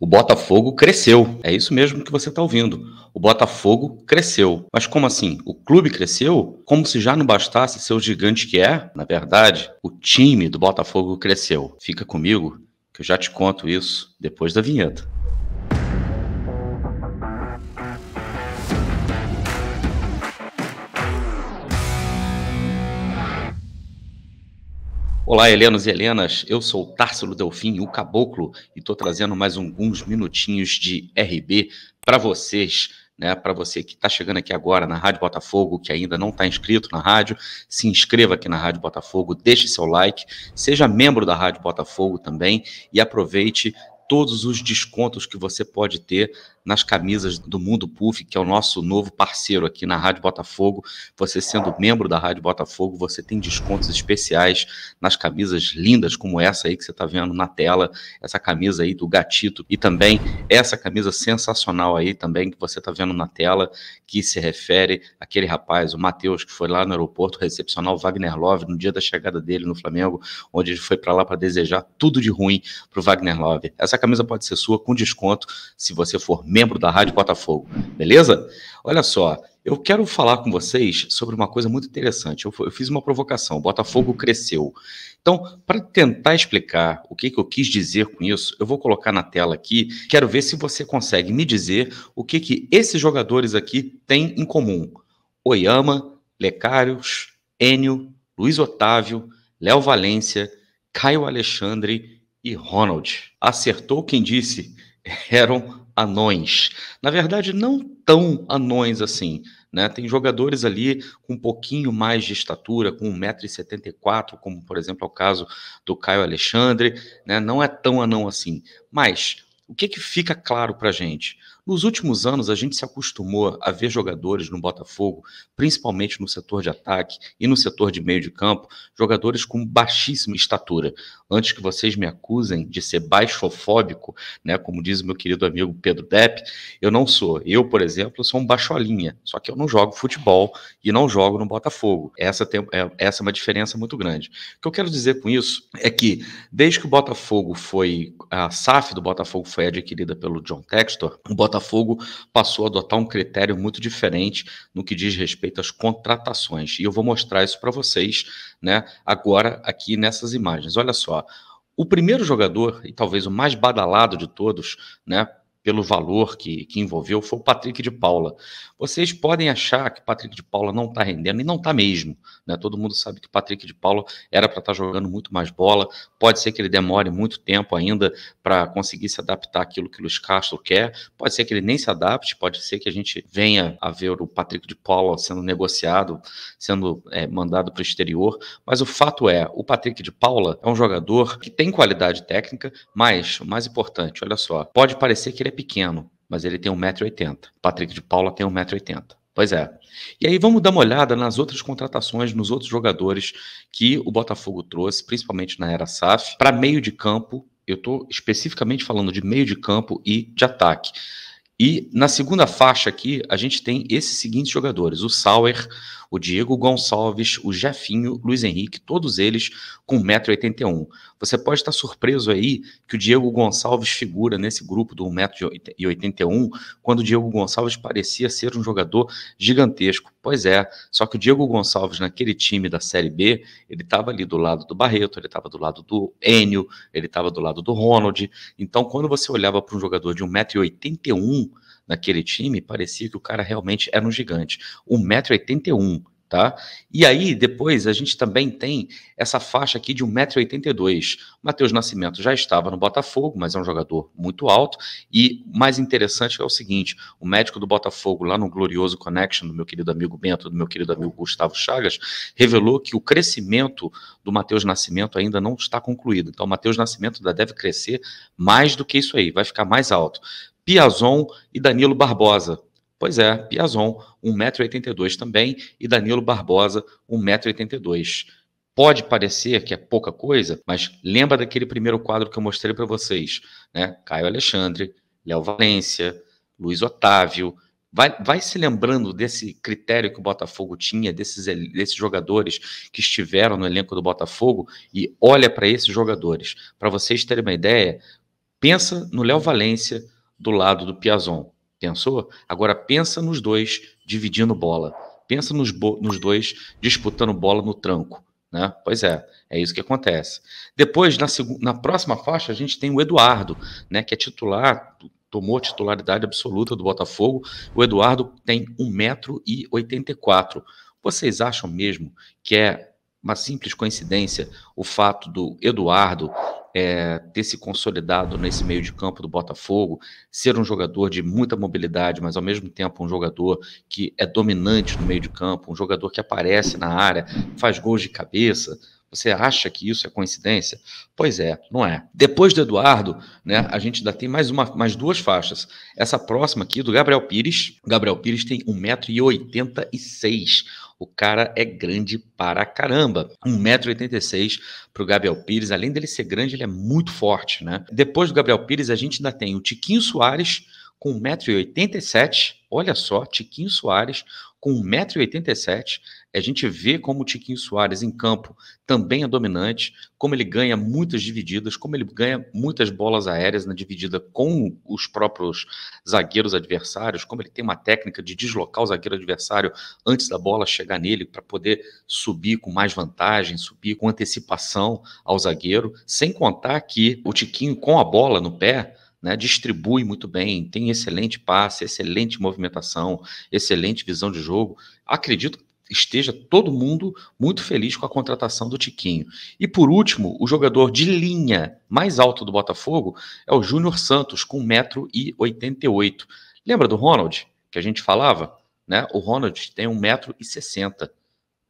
O Botafogo cresceu. É isso mesmo que você está ouvindo. O Botafogo cresceu. Mas como assim? O clube cresceu? Como se já não bastasse ser o gigante que é? Na verdade, o time do Botafogo cresceu. Fica comigo que eu já te conto isso depois da vinheta. Olá, Helenos e Helenas. Eu sou o Tárcelo Delfim, o Caboclo, e estou trazendo mais alguns minutinhos de RB para vocês. Né, para você que está chegando aqui agora na Rádio Botafogo, que ainda não está inscrito na rádio, se inscreva aqui na Rádio Botafogo, deixe seu like, seja membro da Rádio Botafogo também e aproveite todos os descontos que você pode ter nas camisas do Mundo Puff, que é o nosso novo parceiro aqui na Rádio Botafogo. Você sendo membro da Rádio Botafogo, você tem descontos especiais nas camisas lindas como essa aí que você está vendo na tela, essa camisa aí do Gatito e também essa camisa sensacional aí também que você está vendo na tela, que se refere àquele rapaz, o Matheus, que foi lá no aeroporto recepcionar o Wagner Love no dia da chegada dele no Flamengo, onde ele foi para lá para desejar tudo de ruim para o Wagner Love. Essa camisa pode ser sua com desconto se você for membro da Rádio Botafogo, beleza? Olha só, eu quero falar com vocês sobre uma coisa muito interessante. Eu, eu fiz uma provocação, o Botafogo cresceu. Então, para tentar explicar o que, que, eu quis dizer com isso, eu vou colocar na tela aqui. Quero ver se você consegue me dizer o que, que esses jogadores aqui têm em comum. Oyama, Lecários, Enio, Luiz Otávio, Léo Valência, Caio Alexandre e Ronald. Acertou quem disse eram anões. Na verdade, não tão anões assim. Né? Tem jogadores ali com um pouquinho mais de estatura, com 1,74m, como por exemplo é o caso do Caio Alexandre. Né? Não é tão anão assim. Mas o que, que fica claro para a gente? Nos últimos anos, a gente se acostumou a ver jogadores no Botafogo, principalmente no setor de ataque e no setor de meio de campo, jogadores com baixíssima estatura. Antes que vocês me acusem de ser baixofóbico, né, como diz o meu querido amigo Pedro Depp, eu não sou. Eu, por exemplo, sou um baixolinha, só que eu não jogo futebol e não jogo no Botafogo. Essa, tem, é, essa é uma diferença muito grande. O que eu quero dizer com isso é que, desde que o Botafogo foi, a SAF do Botafogo foi adquirida pelo John Textor, o Botafogo Botafogo passou a adotar um critério muito diferente no que diz respeito às contratações. E eu vou mostrar isso para vocês, né, agora aqui nessas imagens. Olha só, o primeiro jogador, e talvez o mais badalado de todos, né, pelo valor que, que envolveu foi o Patrick de Paula. Vocês podem achar que o Patrick de Paula não está rendendo, e não está mesmo. Né? Todo mundo sabe que o Patrick de Paula era para estar tá jogando muito mais bola. Pode ser que ele demore muito tempo ainda para conseguir se adaptar àquilo que o Luiz Castro quer. Pode ser que ele nem se adapte, pode ser que a gente venha a ver o Patrick de Paula sendo negociado, sendo é, mandado para o exterior. Mas o fato é, o Patrick de Paula é um jogador que tem qualidade técnica, mas o mais importante, olha só, pode parecer que ele é pequeno, mas ele tem 1,80m. Patrick de Paula tem 1,80m. Pois é. E aí vamos dar uma olhada nas outras contratações, nos outros jogadores que o Botafogo trouxe, principalmente na era SAF, para meio de campo. Eu estou especificamente falando de meio de campo e de ataque. E na segunda faixa aqui, a gente tem esses seguintes jogadores: o Sauer, o Diego Gonçalves, o Jefinho, Luiz Henrique, todos eles com 1,81m. Você pode estar surpreso aí que o Diego Gonçalves figura nesse grupo do 1,81m, quando o Diego Gonçalves parecia ser um jogador gigantesco. Pois é, só que o Diego Gonçalves, naquele time da Série B, ele estava ali do lado do Barreto, ele estava do lado do Enio, ele estava do lado do Ronald. Então, quando você olhava para um jogador de 1,81m, naquele time, parecia que o cara realmente era um gigante. 1,81m, tá? E aí, depois, a gente também tem essa faixa aqui de 1,82m. Matheus Nascimento já estava no Botafogo, mas é um jogador muito alto. E mais interessante é o seguinte: o médico do Botafogo, lá no Glorioso Connection, do meu querido amigo Bento, do meu querido amigo Gustavo Chagas, revelou que o crescimento do Matheus Nascimento ainda não está concluído. Então, o Matheus Nascimento ainda deve crescer mais do que isso aí, vai ficar mais alto. Piazon e Danilo Barbosa. Pois é, Piazon, 1,82m também, e Danilo Barbosa, 1,82m. Pode parecer que é pouca coisa, mas lembra daquele primeiro quadro que eu mostrei para vocês, né? Caio Alexandre, Léo Valência, Luiz Otávio. Vai, vai se lembrando desse critério que o Botafogo tinha, desses, desses jogadores que estiveram no elenco do Botafogo e olha para esses jogadores. Para vocês terem uma ideia, pensa no Léo Valência, do lado do Piazon. Pensou? Agora pensa nos dois dividindo bola. Pensa nos, nos dois disputando bola no tranco. Né? Pois é, é isso que acontece. Depois, na, na próxima faixa, a gente tem o Eduardo, né, que é titular, tomou titularidade absoluta do Botafogo. O Eduardo tem 1,84m. Vocês acham mesmo que é uma simples coincidência o fato do Eduardo é, ter se consolidado nesse meio de campo do Botafogo, ser um jogador de muita mobilidade, mas ao mesmo tempo um jogador que é dominante no meio de campo, um jogador que aparece na área, faz gols de cabeça, você acha que isso é coincidência? Pois é, não é. Depois do Eduardo, né, a gente ainda tem mais, uma, mais duas faixas. Essa próxima aqui do Gabriel Pires. O Gabriel Pires tem 1,86m. O cara é grande para caramba. 1,86m para o Gabriel Pires. Além dele ser grande, ele é muito forte, né? Depois do Gabriel Pires, a gente ainda tem o Tiquinho Soares com 1,87m. Olha só, Tiquinho Soares com 1,87m. A gente vê como o Tiquinho Soares em campo também é dominante, como ele ganha muitas divididas, como ele ganha muitas bolas aéreas na né, dividida com os próprios zagueiros adversários, como ele tem uma técnica de deslocar o zagueiro adversário antes da bola chegar nele para poder subir com mais vantagem, subir com antecipação ao zagueiro, sem contar que o Tiquinho com a bola no pé, né, distribui muito bem, tem excelente passe, excelente movimentação, excelente visão de jogo. Acredito esteja todo mundo muito feliz com a contratação do Tiquinho. E por último, o jogador de linha mais alto do Botafogo é o Júnior Santos, com 1,88m. Lembra do Ronald, que a gente falava? Né? O Ronald tem 1,60m.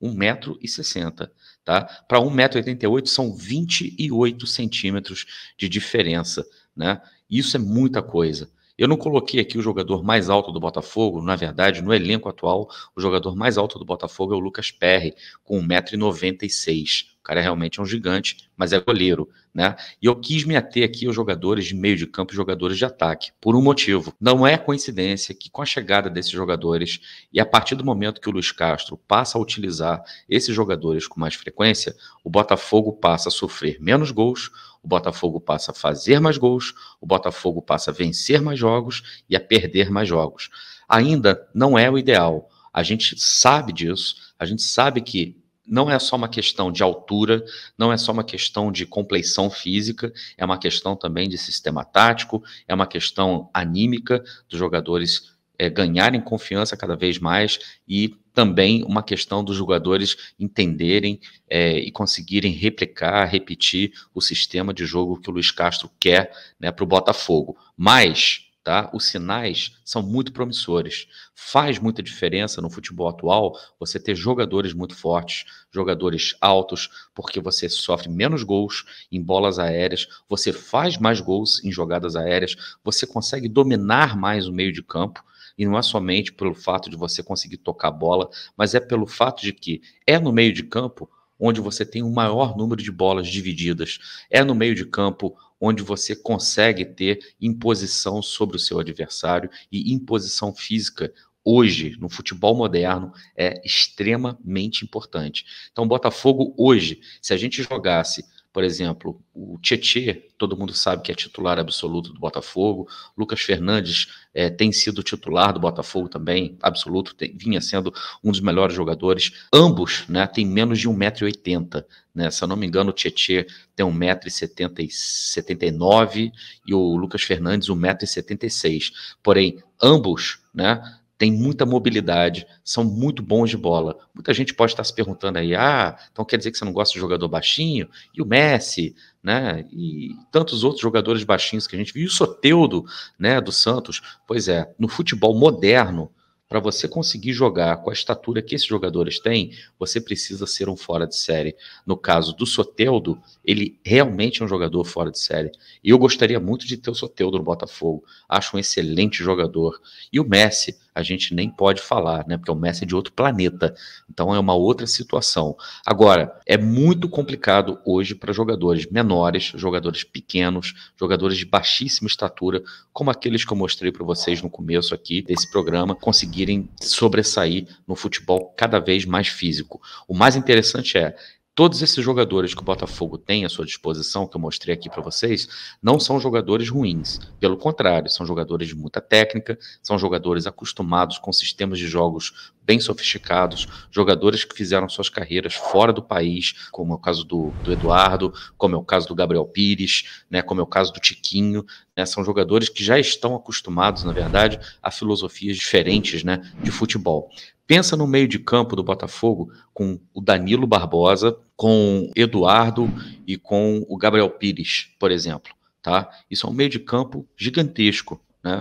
1,60m, tá? Para 1,88m são 28 centímetros de diferença, né? Isso é muita coisa. Eu não coloquei aqui o jogador mais alto do Botafogo, na verdade, no elenco atual, o jogador mais alto do Botafogo é o Lucas Perry, com 1,96m. O cara realmente é um gigante, mas é goleiro, né? E eu quis me ater aqui aos jogadores de meio de campo e jogadores de ataque, por um motivo. Não é coincidência que com a chegada desses jogadores e a partir do momento que o Luiz Castro passa a utilizar esses jogadores com mais frequência, o Botafogo passa a sofrer menos gols, o Botafogo passa a fazer mais gols, o Botafogo passa a vencer mais jogos e a perder mais jogos. Ainda não é o ideal. A gente sabe disso, a gente sabe que não é só uma questão de altura, não é só uma questão de compleição física, é uma questão também de sistema tático, é uma questão anímica dos jogadores é, ganharem confiança cada vez mais e também uma questão dos jogadores entenderem é, e conseguirem replicar, repetir o sistema de jogo que o Luiz Castro quer né, para o Botafogo. Mas Tá? Os sinais são muito promissores. Faz muita diferença no futebol atual você ter jogadores muito fortes, jogadores altos, porque você sofre menos gols em bolas aéreas, você faz mais gols em jogadas aéreas, você consegue dominar mais o meio de campo e não é somente pelo fato de você conseguir tocar a bola, mas é pelo fato de que é no meio de campo onde você tem o maior número de bolas divididas, é no meio de campo onde você consegue ter imposição sobre o seu adversário e imposição física hoje, no futebol moderno, é extremamente importante. Então, Botafogo hoje, se a gente jogasse por exemplo, o Tietê, todo mundo sabe que é titular absoluto do Botafogo. Lucas Fernandes é, tem sido titular do Botafogo também, absoluto, tem, vinha sendo um dos melhores jogadores. Ambos né, têm menos de 1,80m. Né? Se eu não me engano, o Tietê tem 1,79m e o Lucas Fernandes 1,76m. Porém, ambos né, tem muita mobilidade, são muito bons de bola. Muita gente pode estar se perguntando aí, ah, então quer dizer que você não gosta de jogador baixinho? E o Messi, né? E tantos outros jogadores baixinhos que a gente viu. E o Soteudo, né, do Santos. Pois é, no futebol moderno, para você conseguir jogar com a estatura que esses jogadores têm, você precisa ser um fora de série. No caso do Soteldo, ele realmente é um jogador fora de série. E eu gostaria muito de ter o Soteldo no Botafogo. Acho um excelente jogador. E o Messi, a gente nem pode falar, né? Porque o Messi é de outro planeta. Então é uma outra situação. Agora, é muito complicado hoje para jogadores menores, jogadores pequenos, jogadores de baixíssima estatura, como aqueles que eu mostrei para vocês no começo aqui desse programa, conseguirem sobressair no futebol cada vez mais físico. O mais interessante é Todos esses jogadores que o Botafogo tem à sua disposição, que eu mostrei aqui para vocês, não são jogadores ruins. Pelo contrário, são jogadores de muita técnica, são jogadores acostumados com sistemas de jogos bem sofisticados, jogadores que fizeram suas carreiras fora do país, como é o caso do, do Eduardo, como é o caso do Gabriel Pires, né, como é o caso do Tiquinho. Né, são jogadores que já estão acostumados, na verdade, a filosofias diferentes né, de futebol. Pensa no meio de campo do Botafogo com o Danilo Barbosa, com Eduardo e com o Gabriel Pires, por exemplo. Tá? Isso é um meio de campo gigantesco. Né?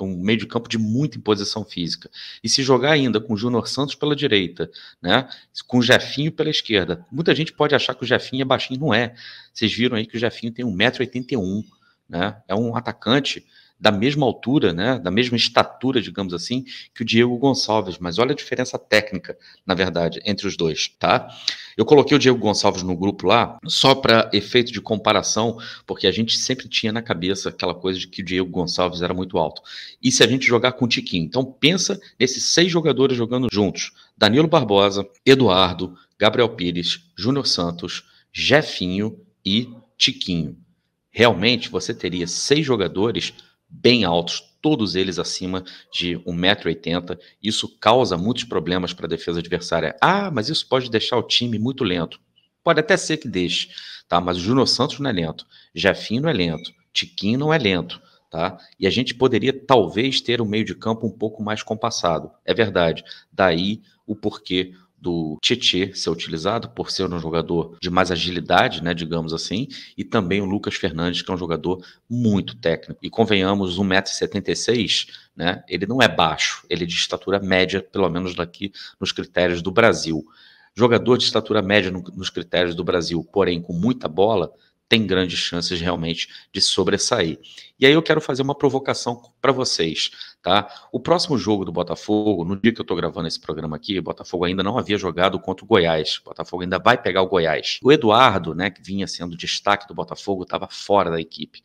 Um, meio de campo de muita imposição física. E se jogar ainda com o Júnior Santos pela direita, né? com o Jefinho pela esquerda. Muita gente pode achar que o Jefinho é baixinho, não é. Vocês viram aí que o Jefinho tem 1,81m. Né? É um atacante da mesma altura, né, da mesma estatura, digamos assim, que o Diego Gonçalves, mas olha a diferença técnica, na verdade, entre os dois, tá? Eu coloquei o Diego Gonçalves no grupo lá só para efeito de comparação, porque a gente sempre tinha na cabeça aquela coisa de que o Diego Gonçalves era muito alto. E se a gente jogar com o Tiquinho? Então pensa nesses seis jogadores jogando juntos: Danilo Barbosa, Eduardo, Gabriel Pires, Júnior Santos, Jefinho e Tiquinho. Realmente você teria seis jogadores bem altos, todos eles acima de 1,80m. Isso causa muitos problemas para a defesa adversária. Ah, mas isso pode deixar o time muito lento. Pode até ser que deixe, tá? Mas o Júnior Santos não é lento, Jefinho não é lento, Tiquinho não é lento, tá? E a gente poderia talvez ter o um meio de campo um pouco mais compassado. É verdade. Daí o porquê do Tietê ser utilizado, por ser um jogador de mais agilidade, né, digamos assim, e também o Lucas Fernandes, que é um jogador muito técnico. E convenhamos, 1,76m, né, ele não é baixo, ele é de estatura média, pelo menos daqui nos critérios do Brasil. Jogador de estatura média nos critérios do Brasil, porém com muita bola, tem grandes chances realmente de sobressair. E aí eu quero fazer uma provocação para vocês, tá? O próximo jogo do Botafogo, no dia que eu estou gravando esse programa aqui, o Botafogo ainda não havia jogado contra o Goiás. O Botafogo ainda vai pegar o Goiás. O Eduardo, né, que vinha sendo destaque do Botafogo, estava fora da equipe.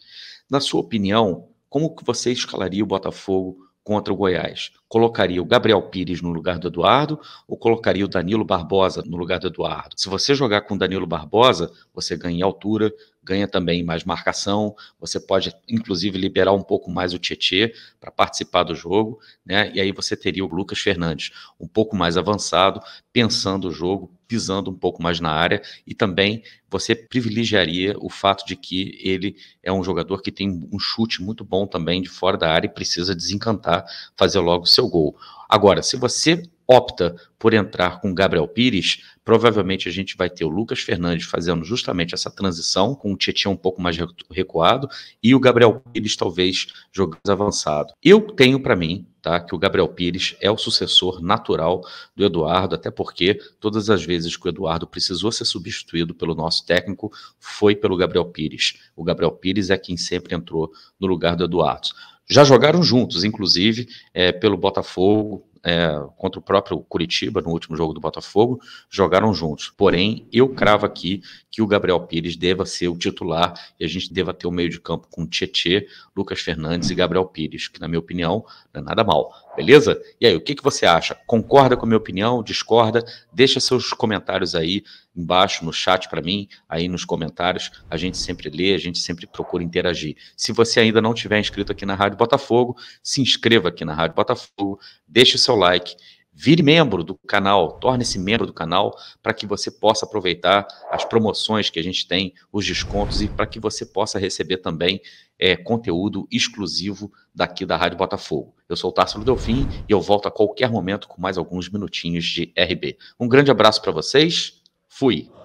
Na sua opinião, como que você escalaria o Botafogo contra o Goiás, colocaria o Gabriel Pires no lugar do Eduardo ou colocaria o Danilo Barbosa no lugar do Eduardo? Se você jogar com Danilo Barbosa, você ganha em altura, ganha também mais marcação, você pode inclusive liberar um pouco mais o Tietê para participar do jogo, né? E aí você teria o Lucas Fernandes um pouco mais avançado, pensando o jogo, pisando um pouco mais na área e também você privilegiaria o fato de que ele é um jogador que tem um chute muito bom também de fora da área e precisa desencantar, fazer logo o seu gol. Agora, se você opta por entrar com Gabriel Pires, provavelmente a gente vai ter o Lucas Fernandes fazendo justamente essa transição, com o Tietchan um pouco mais recuado, e o Gabriel Pires talvez jogando avançado. Eu tenho para mim tá, que o Gabriel Pires é o sucessor natural do Eduardo, até porque todas as vezes que o Eduardo precisou ser substituído pelo nosso técnico, foi pelo Gabriel Pires. O Gabriel Pires é quem sempre entrou no lugar do Eduardo já jogaram juntos, inclusive é, pelo Botafogo, é, contra o próprio Curitiba no último jogo do Botafogo, jogaram juntos. Porém, eu cravo aqui que o Gabriel Pires deva ser o titular e a gente deva ter o meio de campo com Tietê, Lucas Fernandes e Gabriel Pires, que na minha opinião não é nada mal beleza? E aí, o que, que você acha? Concorda com a minha opinião? Discorda? Deixa seus comentários aí embaixo no chat para mim, aí nos comentários. A gente sempre lê, a gente sempre procura interagir. Se você ainda não tiver inscrito aqui na Rádio Botafogo, se inscreva aqui na Rádio Botafogo, deixe o seu like Vire membro do canal, torne-se membro do canal para que você possa aproveitar as promoções que a gente tem, os descontos e para que você possa receber também é, conteúdo exclusivo daqui da Rádio Botafogo. Eu sou o Tássio Delfim e eu volto a qualquer momento com mais alguns minutinhos de RB. Um grande abraço para vocês. Fui.